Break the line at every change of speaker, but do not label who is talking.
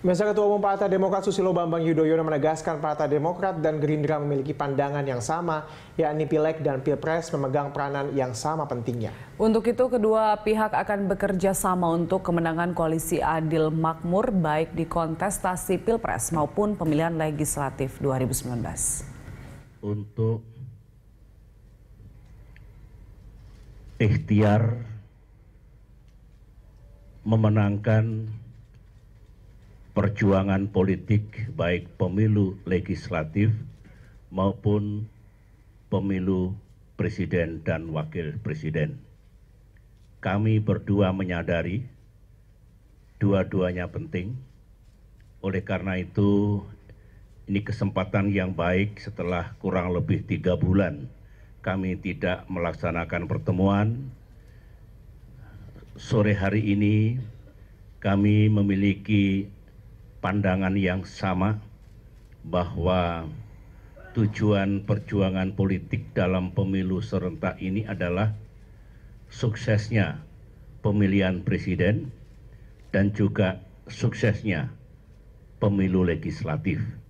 Masa Ketua Umum Partai Demokrat Susilo Bambang Yudhoyono menegaskan Partai Demokrat dan Gerindra memiliki pandangan yang sama, yakni pilek dan Pilpres memegang peranan yang sama pentingnya. Untuk
itu, kedua pihak akan bekerja sama untuk kemenangan koalisi adil makmur baik di kontestasi Pilpres maupun pemilihan legislatif 2019.
Untuk ikhtiar memenangkan perjuangan politik baik pemilu legislatif maupun pemilu presiden dan wakil presiden. Kami berdua menyadari dua-duanya penting. Oleh karena itu, ini kesempatan yang baik setelah kurang lebih tiga bulan kami tidak melaksanakan pertemuan. Sore hari ini kami memiliki pandangan yang sama bahwa tujuan perjuangan politik dalam pemilu serentak ini adalah suksesnya pemilihan presiden dan juga suksesnya pemilu legislatif.